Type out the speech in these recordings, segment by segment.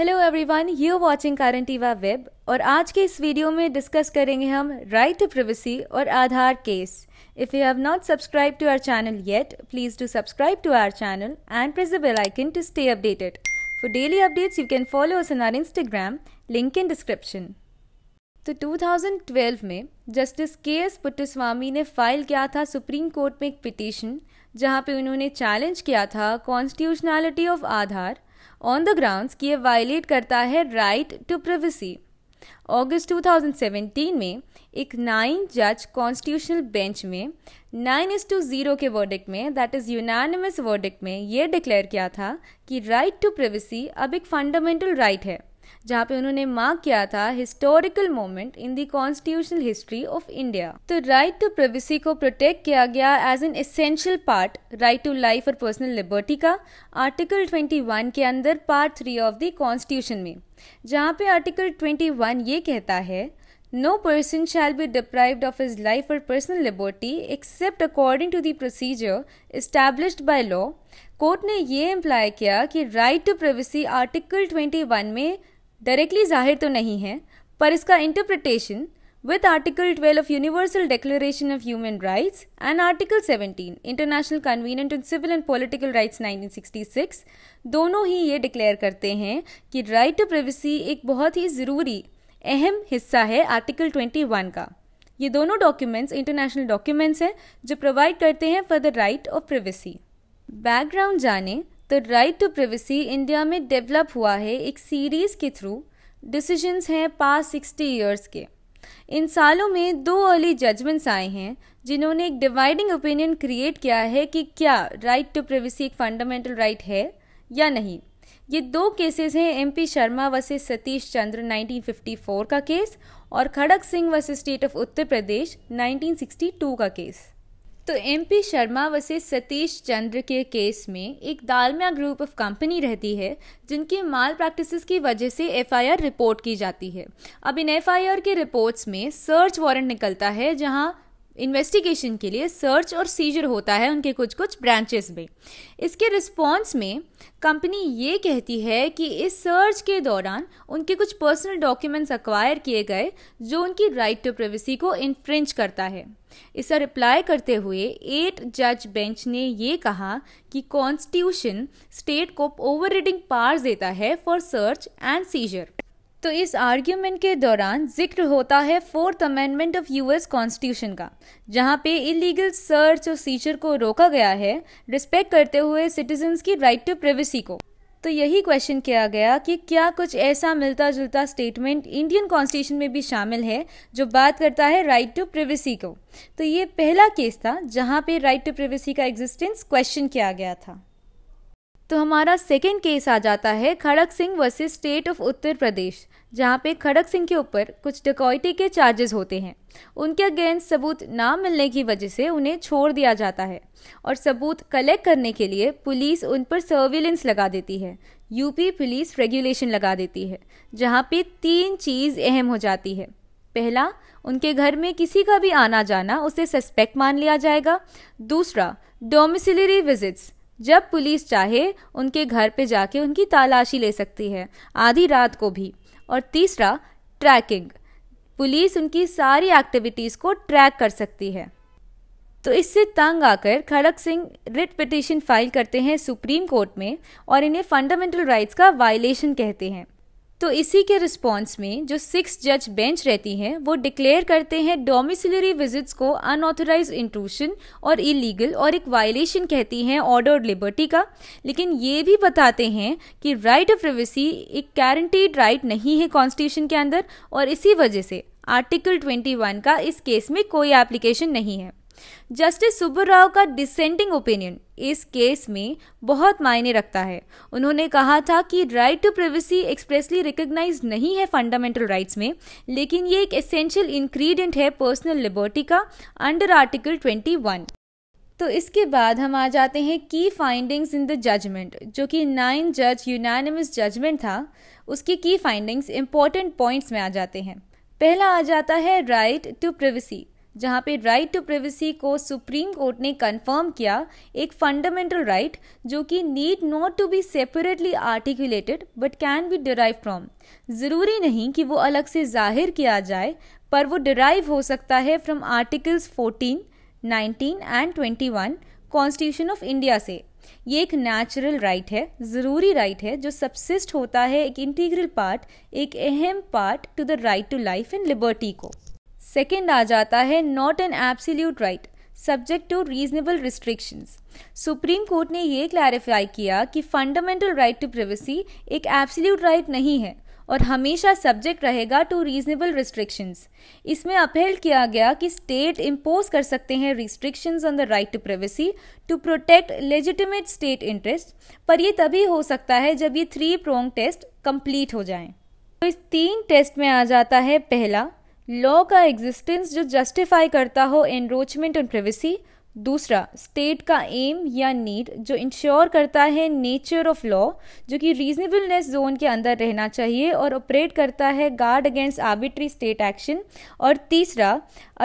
Hello everyone you watching current web और आज के इस वीडियो में डिस्कस करेंगे हम राइट टू प्रिवेसी और Aadhaar case if you have not subscribe to our channel yet please do subscribe to our channel and press the bell icon to stay updated for daily updates you can follow us in our Instagram link in description तो 2012 में justice के S Puttaswamy ने file किया था supreme court में एक petition जहां पे उन्होंने चैलेंज किया था constitutionality of Aadhaar on the grounds कि यह वायलेट करता है राइट टू प्राइवेसी अगस्त 2017 में एक नाइन जज कॉन्स्टिट्यूशनल बेंच में नाइन इज टू ज़ीरो के वर्डिक में दैट इज़ यूनानिमस वर्डिक्ट में यह डिक्लेयर किया था कि राइट टू प्राइवेसी अब एक फंडामेंटल राइट है जहाँ पे उन्होंने मार्क किया था historical moment in the constitutional history of India तो राइट टू प्राइवेसी को प्रोटेक्ट किया गया as an essential part right to life और पर्सनल लिबर्टी का आर्टिकल 21 के अंदर part three of the constitution में जहाँ पे आर्टिकल 21 ये कहता है no person shall be deprive of his life और personal liberty except according to the procedure establish by law court ने ये इम्प्लाई किया कि राइट टू प्राइवेसी आर्टिकल 21 में डायरेक्टली जाहिर तो नहीं है पर इसका interpretation with article 12 of universal declaration of human rights and article 17 international convenient on civil and Political rights 1966 दोनों ही ये डिक्लेयर करते हैं कि राइट टू प्राइवेसी एक बहुत ही ज़रूरी अहम हिस्सा है आर्टिकल 21 का ये दोनों डॉक्यूमेंट्स इंटरनेशनल डॉक्यूमेंट्स हैं जो प्रोवाइड करते हैं for the right of privacy background जाने the right to privacy India में डेवलप हुआ है एक सीरीज़ के थ्रू डिसीजंस हैं पास सिक्सटी इयर्स के इन सालों में दो अर्ली जजमेंट्स आए हैं जिन्होंने एक डिवाइडिंग ओपिनियन क्रिएट किया है कि क्या राइट टू प्रिवेसी एक फंडामेंटल राइट है या नहीं ये दो केसेस हैं एमपी शर्मा वर्सेस सतीश चंद्र 1954 का केस और Kharak Singh versus state of Uttar Pradesh 1962 का केस तो एमपी शर्मा वसे सतीश चंद्र के केस में एक दालमिया ग्रुप ऑफ कंपनी रहती है जिनकी माल प्रैक्टिसेस की वजह से एफआईआर रिपोर्ट की जाती है अब इन एफआईआर की रिपोर्ट्स में सर्च वारंट निकलता है जहां इन्वेस्टिगेशन के लिए सर्च और सीजर होता है उनके कुछ कुछ ब्रांचेस में इसके रिस्पॉन्स में कंपनी ये कहती है कि इस सर्च के दौरान उनके कुछ पर्सनल डॉक्यूमेंट्स अक्वायर किए गए जो उनकी राइट टू प्राइवेसी को इन्फ्रिंच करता है इसे रिप्लाई करते हुए एट जज बेंच ने ये कहा कि कॉन्स्टिट्यूशन स्टेट को ओवर पावर्स देता है फॉर सर्च एंड सीजर तो इस आर्ग्यूमेंट के दौरान जिक्र होता है fourth amendment of US constitution का जहाँ पे इलीगल सर्च और सीचर को रोका गया है रिस्पेक्ट करते हुए सिटीजन्स की राइट टू प्राइवेसी को तो यही क्वेश्चन किया गया कि क्या कुछ ऐसा मिलता जुलता स्टेटमेंट इंडियन कॉन्स्टिट्यूशन में भी शामिल है जो बात करता है राइट टू प्राइवेसी को तो ये पहला केस था जहाँ पे राइट टू प्राइवेसी का एग्जिस्टेंस क्वेश्चन किया गया था तो हमारा सेकेंड केस आ जाता है Kharak Singh versus state of Uttar Pradesh जहाँ पे खड़क सिंह के ऊपर कुछ डकौती के चार्जेस होते हैं उनके अगेंस्ट सबूत ना मिलने की वजह से उन्हें छोड़ दिया जाता है और सबूत कलेक्ट करने के लिए पुलिस उन पर सर्विलेंस लगा देती है यूपी पुलिस रेगुलेशन लगा देती है जहाँ पे तीन चीज़ अहम हो जाती है पहला उनके घर में किसी का भी आना जाना उसे सस्पेक्ट मान लिया जाएगा दूसरा डोमिसिलरी विजिट्स जब पुलिस चाहे उनके घर पे जाके उनकी तलाशी ले सकती है आधी रात को भी और तीसरा ट्रैकिंग पुलिस उनकी सारी एक्टिविटीज़ को ट्रैक कर सकती है तो इससे तंग आकर Kharak Singh writ petition file करते हैं सुप्रीम कोर्ट में और इन्हें फंडामेंटल राइट्स का वायलेशन कहते हैं तो इसी के रिस्पॉन्स में जो सिक्स जज बेंच रहती है वो डिक्लेयर करते हैं डोमिसिलरी विजिट्स को अनऑथोराइज इंट्रूशन और इलीगल और एक वायलेशन कहती हैं ऑर्डर और लिबर्टी का लेकिन ये भी बताते हैं कि राइट ऑफ प्रिवेसी एक गारंटीड राइट नहीं है कॉन्स्टिट्यूशन के अंदर और इसी वजह से आर्टिकल 21 का इस केस में कोई एप्लीकेशन नहीं है जस्टिस राव का डिसेंडिंग ओपिनियन इस केस में बहुत मायने रखता है उन्होंने कहा था कि right to privacy expressly recognise नहीं है फंडामेंटल राइट्स में लेकिन ये एक एसेंशियल इंग्रेडिएंट है पर्सनल लिबर्टी का अंडर आर्टिकल 21 तो इसके बाद हम आ जाते हैं की फाइंडिंग्स इन द जजमेंट जो कि नाइन जज यूनानिमस जजमेंट था उसकी की फाइंडिंग्स इंपॉर्टेंट पॉइंट्स में आ जाते हैं पहला आ जाता है राइट टू प्रिवेसी जहां पे राइट टू प्राइवेसी को सुप्रीम कोर्ट ने कंफर्म किया एक फंडामेंटल राइट right, जो कि need not to be separately articulated but can be derive from ज़रूरी नहीं कि वो अलग से जाहिर किया जाए पर वो डिराइव हो सकता है from articles 14, 19 and 21 constitution of India से ये एक नेचुरल राइट right है ज़रूरी राइट right है जो सबसिस्ट होता है एक इंटीग्रल पार्ट एक अहम part to the right to life and liberty को सेकेंड आ जाता है not an absolute right subject to reasonable restrictions supreme court ने यह क्लैरिफाई किया कि फंडामेंटल राइट टू प्रिवेसी एक एब्सिल्यूट राइट right नहीं है और हमेशा सब्जेक्ट रहेगा टू रीजनेबल रिस्ट्रिक्शंस इसमें अपहेल किया गया कि स्टेट इम्पोज कर सकते हैं restrictions on the right to privacy to protect legitimate state interest पर यह तभी हो सकता है जब ये थ्री प्रोंग टेस्ट कंप्लीट हो जाए तो इस तीन टेस्ट में आ जाता है पहला लॉ का एग्जिस्टेंस जो जस्टिफाई करता हो एनरोचमेंट ऑन प्रिवेसी दूसरा स्टेट का एम या नीड जो इंश्योर करता है नेचर ऑफ लॉ जो कि रीजनेबलनेस जोन के अंदर रहना चाहिए और ऑपरेट करता है guard against arbitrary state action और तीसरा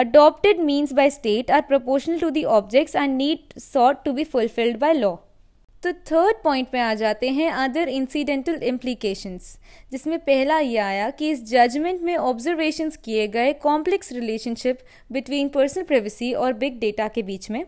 adopted means by state are proportional to the objects and need sought to be fulfilled by law तो थर्ड पॉइंट में आ जाते हैं अदर इंसिडेंटल इम्प्लीकेशंस जिसमें पहला ये आया कि इस जजमेंट में ऑब्जर्वेशन किए गए complex relationship between personal privacy और बिग डेटा के बीच में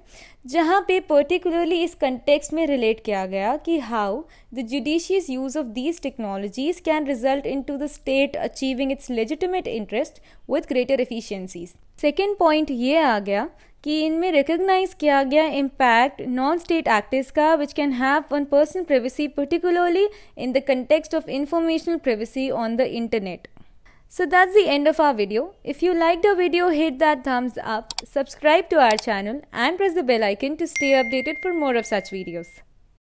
जहाँ पे पर्टिकुलरली इस कंटेक्स्ट में रिलेट किया गया कि how the judicious use of these technologies can result in to the state achieving its legitimate interest with greater efficiencies second point ये आ गया कि इनमें रिकग्नाइज किया गया इम्पैक्ट नॉन स्टेट एक्टर्स का which can have on person privacy particularly in the context of informational privacy on the internet So that's the end of our video. If you liked our video, hit that thumbs up, subscribe to our channel and press the bell icon to stay updated for more of such videos.